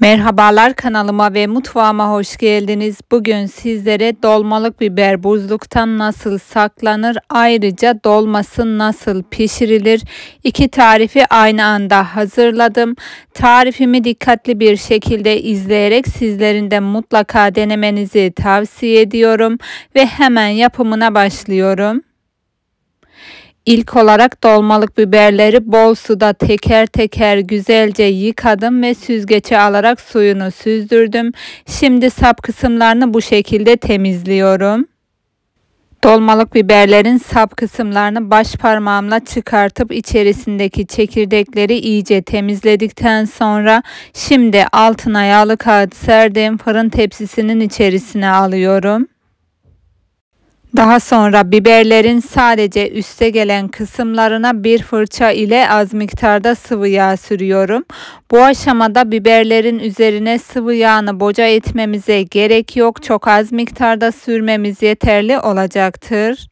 Merhabalar kanalıma ve mutfağıma hoş geldiniz. Bugün sizlere dolmalık biber buzluktan nasıl saklanır, ayrıca dolması nasıl pişirilir iki tarifi aynı anda hazırladım. Tarifimi dikkatli bir şekilde izleyerek sizlerin de mutlaka denemenizi tavsiye ediyorum ve hemen yapımına başlıyorum. İlk olarak dolmalık biberleri bol suda teker teker güzelce yıkadım ve süzgece alarak suyunu süzdürdüm. Şimdi sap kısımlarını bu şekilde temizliyorum. Dolmalık biberlerin sap kısımlarını baş parmağımla çıkartıp içerisindeki çekirdekleri iyice temizledikten sonra şimdi altına yağlı kağıt serdim. Fırın tepsisinin içerisine alıyorum. Daha sonra biberlerin sadece üste gelen kısımlarına bir fırça ile az miktarda sıvı yağ sürüyorum. Bu aşamada biberlerin üzerine sıvı yağını boca etmemize gerek yok. Çok az miktarda sürmemiz yeterli olacaktır.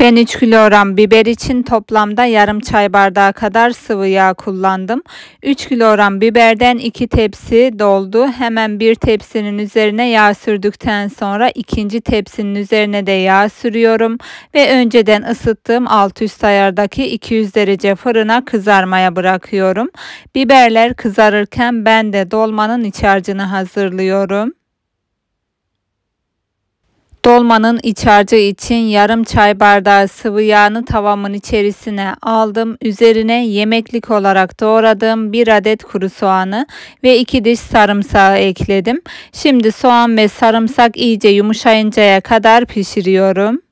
Ben 3 kilogram biber için toplamda yarım çay bardağı kadar sıvı yağ kullandım. 3 kilogram biberden 2 tepsi doldu. Hemen bir tepsinin üzerine yağ sürdükten sonra ikinci tepsinin üzerine de yağ sürüyorum. Ve önceden ısıttığım alt üst ayardaki 200 derece fırına kızarmaya bırakıyorum. Biberler kızarırken ben de dolmanın iç harcını hazırlıyorum. Dolmanın iç harcı için yarım çay bardağı sıvı yağını tavamın içerisine aldım. Üzerine yemeklik olarak doğradığım bir adet kuru soğanı ve iki diş sarımsağı ekledim. Şimdi soğan ve sarımsak iyice yumuşayıncaya kadar pişiriyorum.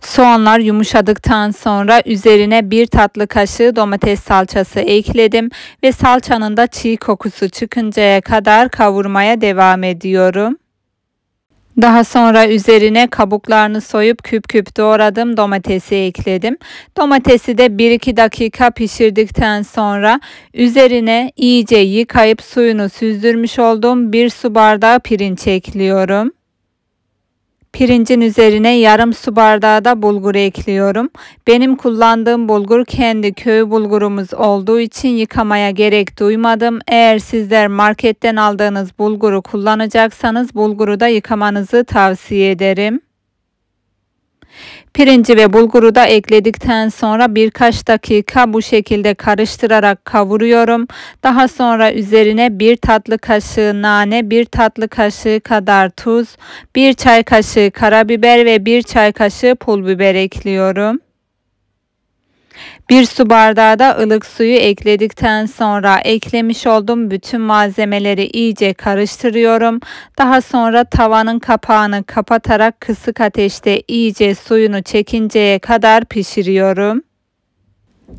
Soğanlar yumuşadıktan sonra üzerine bir tatlı kaşığı domates salçası ekledim ve salçanın da çiğ kokusu çıkıncaya kadar kavurmaya devam ediyorum. Daha sonra üzerine kabuklarını soyup küp küp doğradım domatesi ekledim. Domatesi de 1-2 dakika pişirdikten sonra üzerine iyice yıkayıp suyunu süzdürmüş olduğum bir su bardağı pirinç ekliyorum. Pirincin üzerine yarım su bardağı da bulgur ekliyorum. Benim kullandığım bulgur kendi köy bulgurumuz olduğu için yıkamaya gerek duymadım. Eğer sizler marketten aldığınız bulguru kullanacaksanız bulguru da yıkamanızı tavsiye ederim. Pirinci ve bulguru da ekledikten sonra birkaç dakika bu şekilde karıştırarak kavuruyorum. Daha sonra üzerine bir tatlı kaşığı nane, bir tatlı kaşığı kadar tuz, bir çay kaşığı karabiber ve bir çay kaşığı pul biber ekliyorum. 1 su bardağı da ılık suyu ekledikten sonra eklemiş olduğum bütün malzemeleri iyice karıştırıyorum. Daha sonra tavanın kapağını kapatarak kısık ateşte iyice suyunu çekinceye kadar pişiriyorum.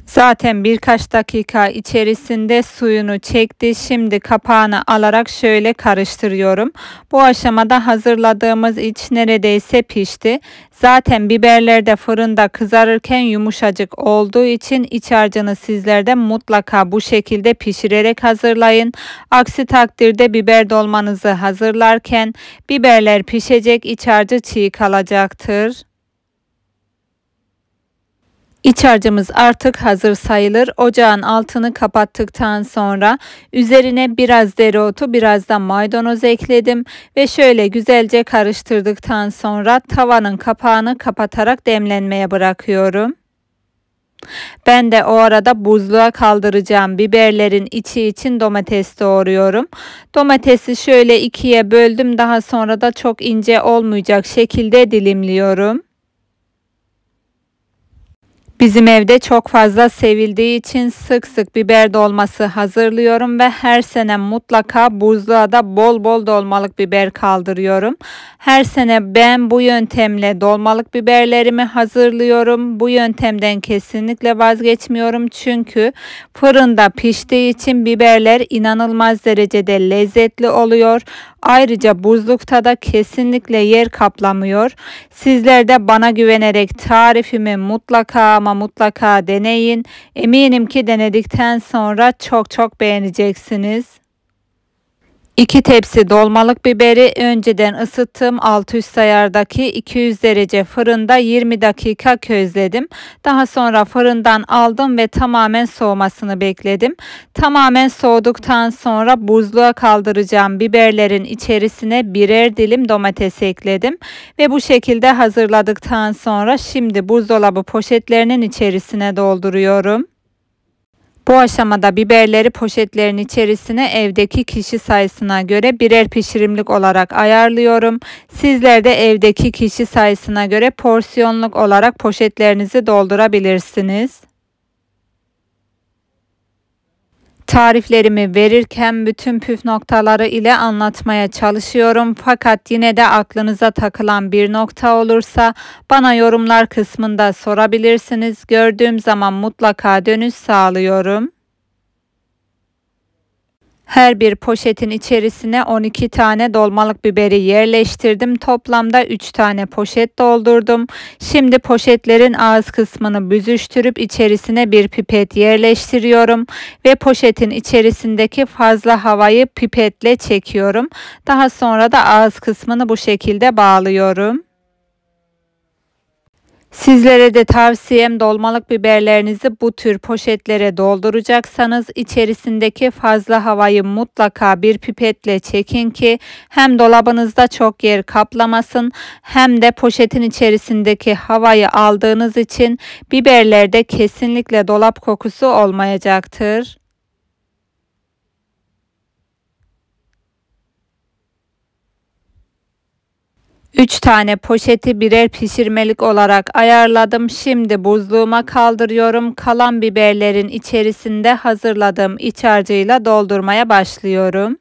Zaten birkaç dakika içerisinde suyunu çekti. Şimdi kapağını alarak şöyle karıştırıyorum. Bu aşamada hazırladığımız iç neredeyse pişti. Zaten biberler de fırında kızarırken yumuşacık olduğu için iç harcını sizler de mutlaka bu şekilde pişirerek hazırlayın. Aksi takdirde biber dolmanızı hazırlarken biberler pişecek iç harcı çiğ kalacaktır. İç harcımız artık hazır sayılır. Ocağın altını kapattıktan sonra üzerine biraz dereotu biraz da maydanoz ekledim ve şöyle güzelce karıştırdıktan sonra tavanın kapağını kapatarak demlenmeye bırakıyorum. Ben de o arada buzluğa kaldıracağım biberlerin içi için domates doğruyorum. Domatesi şöyle ikiye böldüm daha sonra da çok ince olmayacak şekilde dilimliyorum. Bizim evde çok fazla sevildiği için sık sık biber dolması hazırlıyorum ve her sene mutlaka buzluğa da bol bol dolmalık biber kaldırıyorum. Her sene ben bu yöntemle dolmalık biberlerimi hazırlıyorum. Bu yöntemden kesinlikle vazgeçmiyorum çünkü fırında piştiği için biberler inanılmaz derecede lezzetli oluyor. Ayrıca buzlukta da kesinlikle yer kaplamıyor. Sizler de bana güvenerek tarifimi mutlaka ama mutlaka deneyin. Eminim ki denedikten sonra çok çok beğeneceksiniz. 2 tepsi dolmalık biberi önceden ısıttım 600 sayardaki 200 derece fırında 20 dakika közledim. Daha sonra fırından aldım ve tamamen soğumasını bekledim. Tamamen soğuduktan sonra buzluğa kaldıracağım biberlerin içerisine birer dilim domates ekledim. Ve bu şekilde hazırladıktan sonra şimdi buzdolabı poşetlerinin içerisine dolduruyorum. Bu aşamada biberleri poşetlerin içerisine evdeki kişi sayısına göre birer pişirimlik olarak ayarlıyorum. Sizler de evdeki kişi sayısına göre porsiyonluk olarak poşetlerinizi doldurabilirsiniz. Tariflerimi verirken bütün püf noktaları ile anlatmaya çalışıyorum. Fakat yine de aklınıza takılan bir nokta olursa bana yorumlar kısmında sorabilirsiniz. Gördüğüm zaman mutlaka dönüş sağlıyorum. Her bir poşetin içerisine 12 tane dolmalık biberi yerleştirdim. Toplamda 3 tane poşet doldurdum. Şimdi poşetlerin ağız kısmını büzüştürüp içerisine bir pipet yerleştiriyorum ve poşetin içerisindeki fazla havayı pipetle çekiyorum. Daha sonra da ağız kısmını bu şekilde bağlıyorum. Sizlere de tavsiyem dolmalık biberlerinizi bu tür poşetlere dolduracaksanız içerisindeki fazla havayı mutlaka bir pipetle çekin ki hem dolabınızda çok yer kaplamasın hem de poşetin içerisindeki havayı aldığınız için biberlerde kesinlikle dolap kokusu olmayacaktır. 3 tane poşeti birer pişirmelik olarak ayarladım. Şimdi buzluğuma kaldırıyorum. Kalan biberlerin içerisinde hazırladığım iç harcıyla doldurmaya başlıyorum.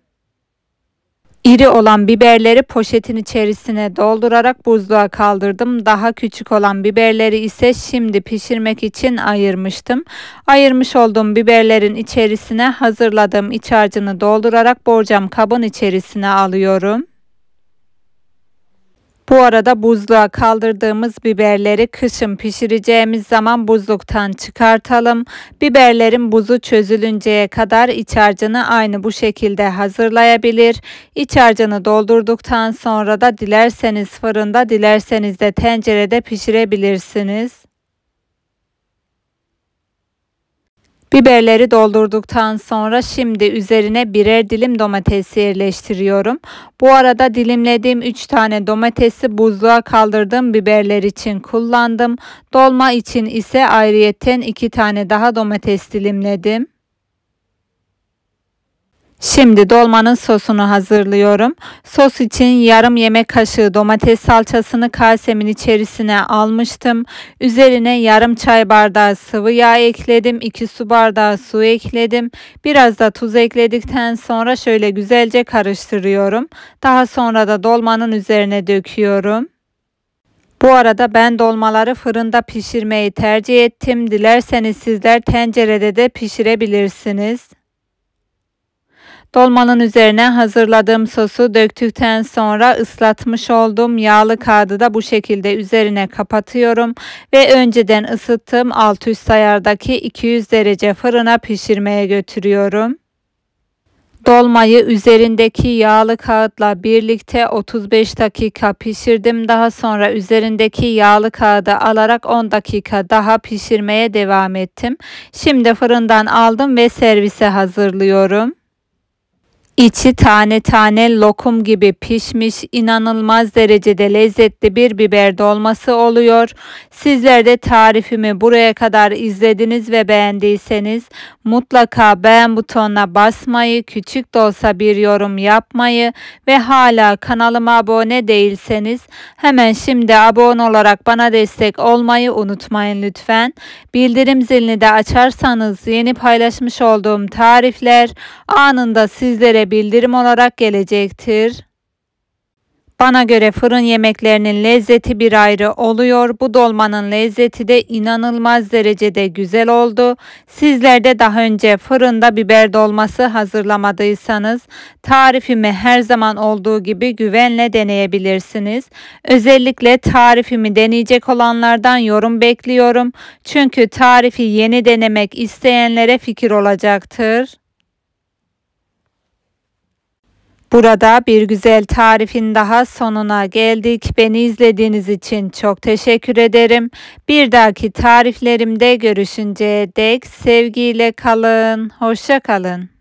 İri olan biberleri poşetin içerisine doldurarak buzluğa kaldırdım. Daha küçük olan biberleri ise şimdi pişirmek için ayırmıştım. Ayırmış olduğum biberlerin içerisine hazırladığım iç harcını doldurarak borcam kabın içerisine alıyorum. Bu arada buzluğa kaldırdığımız biberleri kışın pişireceğimiz zaman buzluktan çıkartalım. Biberlerin buzu çözülünceye kadar iç harcını aynı bu şekilde hazırlayabilir. İç harcını doldurduktan sonra da dilerseniz fırında dilerseniz de tencerede pişirebilirsiniz. Biberleri doldurduktan sonra şimdi üzerine birer dilim domatesi yerleştiriyorum. Bu arada dilimlediğim 3 tane domatesi buzluğa kaldırdığım biberler için kullandım. Dolma için ise ayrıyeten 2 tane daha domates dilimledim. Şimdi dolmanın sosunu hazırlıyorum. Sos için yarım yemek kaşığı domates salçasını kasemin içerisine almıştım. Üzerine yarım çay bardağı sıvı yağ ekledim. 2 su bardağı su ekledim. Biraz da tuz ekledikten sonra şöyle güzelce karıştırıyorum. Daha sonra da dolmanın üzerine döküyorum. Bu arada ben dolmaları fırında pişirmeyi tercih ettim. Dilerseniz sizler tencerede de pişirebilirsiniz. Dolmanın üzerine hazırladığım sosu döktükten sonra ıslatmış olduğum yağlı kağıdı da bu şekilde üzerine kapatıyorum ve önceden ısıttığım alt üst ayardaki 200 derece fırına pişirmeye götürüyorum. Dolmayı üzerindeki yağlı kağıtla birlikte 35 dakika pişirdim. Daha sonra üzerindeki yağlı kağıdı alarak 10 dakika daha pişirmeye devam ettim. Şimdi fırından aldım ve servise hazırlıyorum. İçi tane tane lokum gibi pişmiş inanılmaz derecede lezzetli bir biber dolması oluyor. Sizler de tarifimi buraya kadar izlediniz ve beğendiyseniz mutlaka beğen butonuna basmayı, küçük de olsa bir yorum yapmayı ve hala kanalıma abone değilseniz hemen şimdi abone olarak bana destek olmayı unutmayın lütfen. Bildirim zilini de açarsanız yeni paylaşmış olduğum tarifler anında sizlere bildirim olarak gelecektir. Bana göre fırın yemeklerinin lezzeti bir ayrı oluyor. Bu dolmanın lezzeti de inanılmaz derecede güzel oldu. Sizler de daha önce fırında biber dolması hazırlamadıysanız tarifimi her zaman olduğu gibi güvenle deneyebilirsiniz. Özellikle tarifimi deneyecek olanlardan yorum bekliyorum. Çünkü tarifi yeni denemek isteyenlere fikir olacaktır. Burada bir güzel tarifin daha sonuna geldik. Beni izlediğiniz için çok teşekkür ederim. Bir dahaki tariflerimde görüşünceye dek sevgiyle kalın. Hoşça kalın.